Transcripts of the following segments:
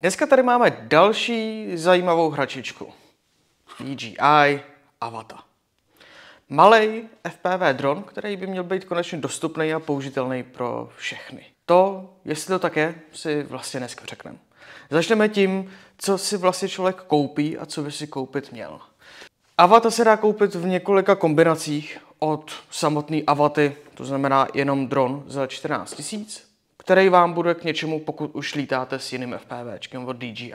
Dneska tady máme další zajímavou hračičku. DJI Avata. Malej FPV dron, který by měl být konečně dostupný a použitelný pro všechny. To, jestli to tak je, si vlastně dneska řekneme. Začneme tím, co si vlastně člověk koupí a co by si koupit měl. Avata se dá koupit v několika kombinacích od samotné avaty, to znamená jenom dron za 14 000, který vám bude k něčemu, pokud už lítáte s jiným FPVčkem od DJI.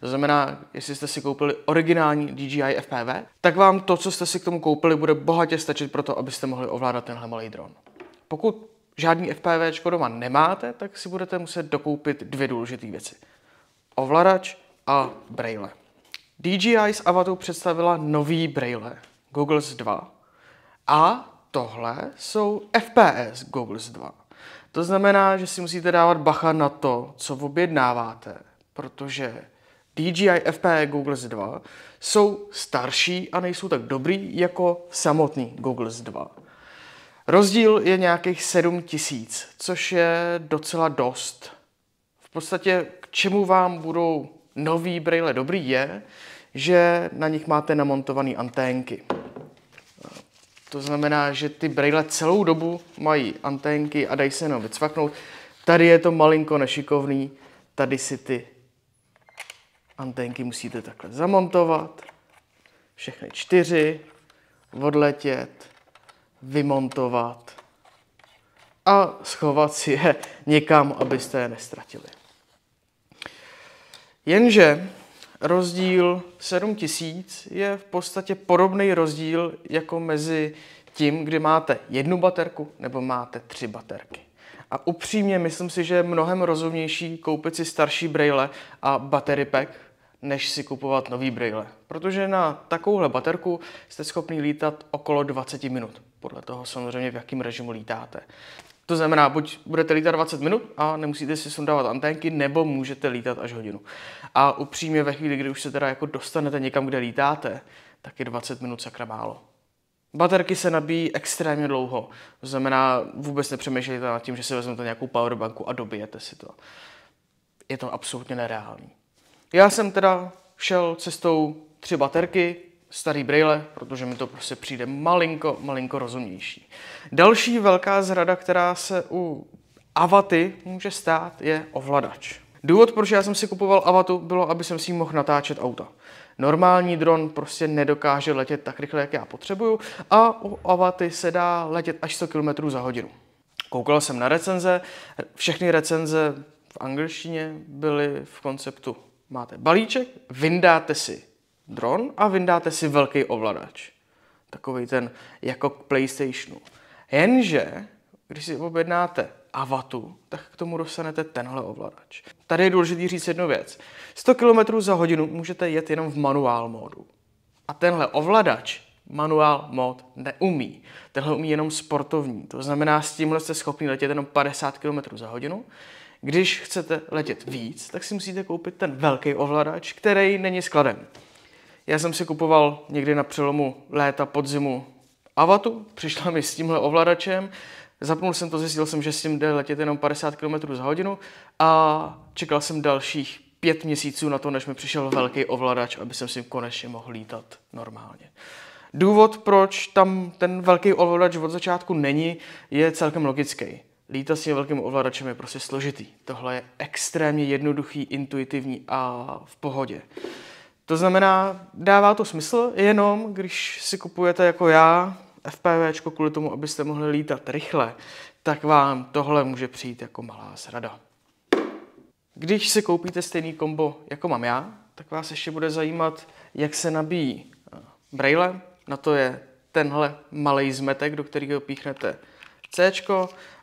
To znamená, jestli jste si koupili originální DJI FPV, tak vám to, co jste si k tomu koupili, bude bohatě stačit pro to, abyste mohli ovládat tenhle malý dron. Pokud žádný FPV doma nemáte, tak si budete muset dokoupit dvě důležité věci. Ovladač a braille. DJI s Avatou představila nový braille, Googles 2. A tohle jsou FPS Googles 2. To znamená, že si musíte dávat bacha na to, co objednáváte, protože DJI FPE z 2 jsou starší a nejsou tak dobrý jako samotný z 2. Rozdíl je nějakých 7 tisíc, což je docela dost. V podstatě k čemu vám budou nový brýle dobrý je, že na nich máte namontované anténky. To znamená, že ty brejle celou dobu mají anténky a dají se jenom vycvaknout. Tady je to malinko nešikovný, tady si ty anténky musíte takhle zamontovat, všechny čtyři, odletět, vymontovat a schovat si je někam, abyste je nestratili. Jenže rozdíl 7000 je v podstatě podobný rozdíl jako mezi tím, kdy máte jednu baterku nebo máte tři baterky. A upřímně myslím si, že je mnohem rozumnější koupit si starší braille a battery pack, než si kupovat nový braille. Protože na takovouhle baterku jste schopni lítat okolo 20 minut. Podle toho samozřejmě, v jakém režimu lítáte. To znamená, buď budete lítat 20 minut a nemusíte si sundávat anténky, nebo můžete lítat až hodinu. A upřímně ve chvíli, kdy už se teda jako dostanete někam, kde lítáte, tak je 20 minut sakra málo. Baterky se nabíjí extrémně dlouho, to znamená, vůbec nepřemýšlejte nad tím, že si vezmete nějakou powerbanku a dobijete si to. Je to absolutně nereální. Já jsem teda šel cestou tři baterky, starý brýle, protože mi to prostě přijde malinko, malinko rozumnější. Další velká zrada, která se u Avaty může stát, je ovladač. Důvod, proč já jsem si kupoval Avatu, bylo, aby jsem si mohl natáčet auta. Normální dron prostě nedokáže letět tak rychle, jak já potřebuju a u Avaty se dá letět až 100 km za hodinu. Koukal jsem na recenze, všechny recenze v angličtině byly v konceptu máte balíček, vyndáte si dron a vyndáte si velký ovladač. Takový ten jako k PlayStationu. Jenže, když si objednáte Avatu, tak k tomu dostanete tenhle ovladač. Tady je důležité říct jednu věc. 100 km za hodinu můžete jet jenom v manuál módu. A tenhle ovladač manuál mod neumí. Tenhle umí jenom sportovní. To znamená, s tímhle jste schopni letět jenom 50 km za hodinu. Když chcete letět víc, tak si musíte koupit ten velký ovladač, který není skladem. Já jsem si kupoval někdy na přelomu léta, podzimu Avatu, přišla mi s tímhle ovladačem, zapnul jsem to, zjistil jsem, že s tím jde letět jenom 50 km za hodinu a čekal jsem dalších pět měsíců na to, než mi přišel velký ovladač, aby jsem si konečně mohl lítat normálně. Důvod, proč tam ten velký ovladač od začátku není, je celkem logický. Lítat s tím velkým ovladačem je prostě složitý. Tohle je extrémně jednoduchý, intuitivní a v pohodě. To znamená, dává to smysl jenom, když si kupujete jako já FPV kvůli tomu, abyste mohli lítat rychle, tak vám tohle může přijít jako malá zrada. Když si koupíte stejný kombo, jako mám já, tak vás ještě bude zajímat, jak se nabíjí eh, braille. Na to je tenhle malý zmetek, do kterého píchnete C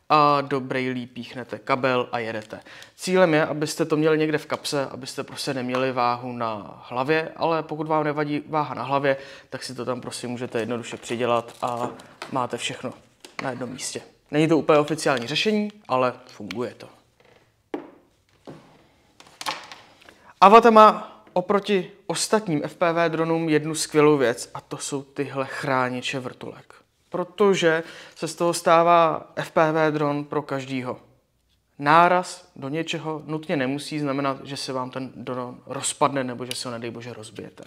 a do brejlí píchnete kabel a jedete. Cílem je, abyste to měli někde v kapse, abyste prostě neměli váhu na hlavě, ale pokud vám nevadí váha na hlavě, tak si to tam prostě můžete jednoduše přidělat a máte všechno na jednom místě. Není to úplně oficiální řešení, ale funguje to. Avata má oproti ostatním FPV dronům jednu skvělou věc a to jsou tyhle chrániče vrtulek protože se z toho stává FPV dron pro každýho. Náraz do něčeho nutně nemusí znamenat, že se vám ten dron rozpadne nebo že se ho nedej bože rozbijete.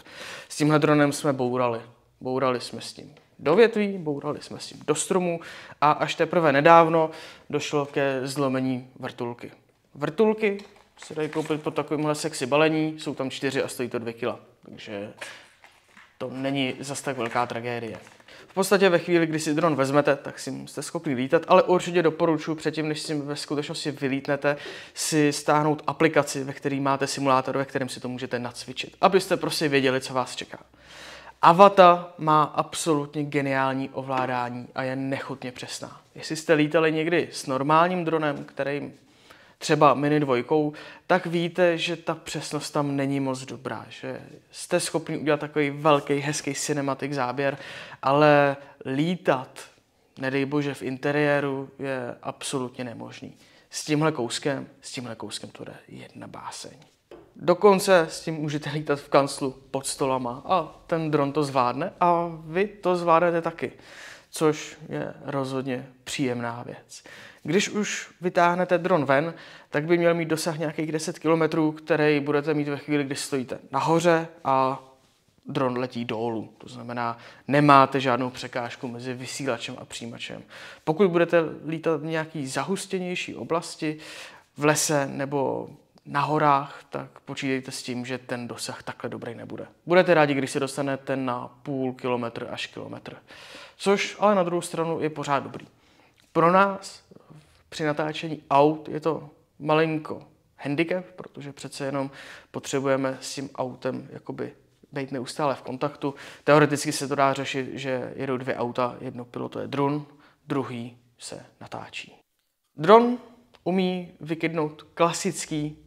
S tímhle dronem jsme bourali. Bourali jsme s tím do větví, bourali jsme s tím do stromů a až teprve nedávno došlo ke zlomení vrtulky. Vrtulky se dají koupit po takovémhle sexy balení, jsou tam čtyři a stojí to dvě kila. Takže to není zas tak velká tragédie. V podstatě ve chvíli, kdy si dron vezmete, tak si jste schopni lítat, ale určitě doporučuji předtím, než si ve skutečnosti vylítnete, si stáhnout aplikaci, ve který máte simulátor, ve kterém si to můžete nacvičit, abyste prostě věděli, co vás čeká. Avata má absolutně geniální ovládání a je nechutně přesná. Jestli jste lítali někdy s normálním dronem, který třeba Mini dvojkou, tak víte, že ta přesnost tam není moc dobrá, že jste schopni udělat takový velký, hezký cinematic záběr, ale lítat, nedej bože, v interiéru je absolutně nemožný. S tímhle kouskem, s tímhle kouskem to jde jedna báseň. Dokonce s tím můžete lítat v kanclu pod stolama a ten dron to zvládne a vy to zvládnete taky což je rozhodně příjemná věc. Když už vytáhnete dron ven, tak by měl mít dosah nějakých 10 km, který budete mít ve chvíli, kdy stojíte nahoře a dron letí dolů. To znamená, nemáte žádnou překážku mezi vysílačem a přijímačem. Pokud budete lítat v nějaký zahustěnější oblasti, v lese nebo na horách, tak počítejte s tím, že ten dosah takhle dobrý nebude. Budete rádi, když se dostanete na půl kilometr až kilometr, což ale na druhou stranu je pořád dobrý. Pro nás při natáčení aut je to malinko handicap, protože přece jenom potřebujeme s tím autem jakoby být neustále v kontaktu. Teoreticky se to dá řešit, že jedou dvě auta, jedno je dron, druhý se natáčí. Dron umí vykydnout klasický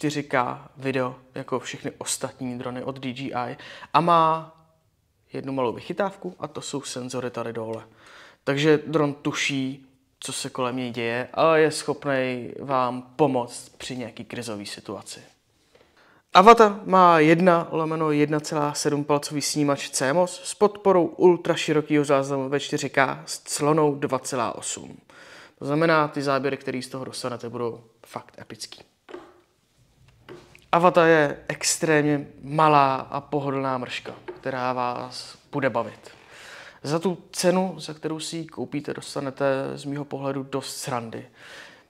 4K video jako všechny ostatní drony od DJI a má jednu malou vychytávku a to jsou senzory tady dole. Takže dron tuší, co se kolem něj děje, ale je schopný vám pomoct při nějaký krizové situaci. Avata má 1 lomeno 1,7 palcový snímač CMOS s podporou ultraširokého záznamu ve 4K s clonou 2,8. To znamená, ty záběry, které z toho dostanete, budou fakt epický. Avata je extrémně malá a pohodlná mrška, která vás bude bavit. Za tu cenu, za kterou si ji koupíte, dostanete z mýho pohledu dost srandy.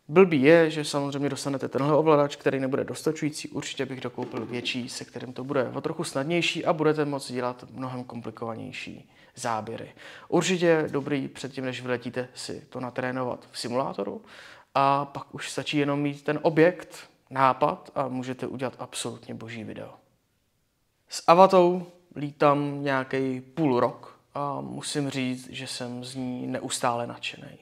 Blbý je, že samozřejmě dostanete tenhle ovladač, který nebude dostačující, určitě bych dokoupil větší, se kterým to bude o trochu snadnější a budete moci dělat mnohem komplikovanější záběry. Určitě je dobrý předtím, než vyletíte, si to natrénovat v simulátoru a pak už stačí jenom mít ten objekt, nápad a můžete udělat absolutně boží video. S Avatou lítám nějaký půl rok a musím říct, že jsem z ní neustále nadšený.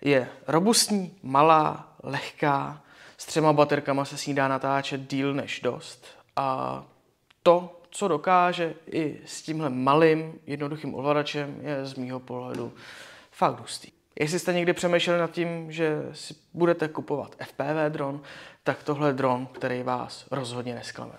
Je robustní, malá, lehká, s třema baterkama se s ní dá natáčet díl než dost a to, co dokáže i s tímhle malým, jednoduchým ovladačem, je z mýho pohledu fakt hustý. Jestli jste někdy přemýšleli nad tím, že si budete kupovat FPV dron, tak tohle je dron, který vás rozhodně nesklame.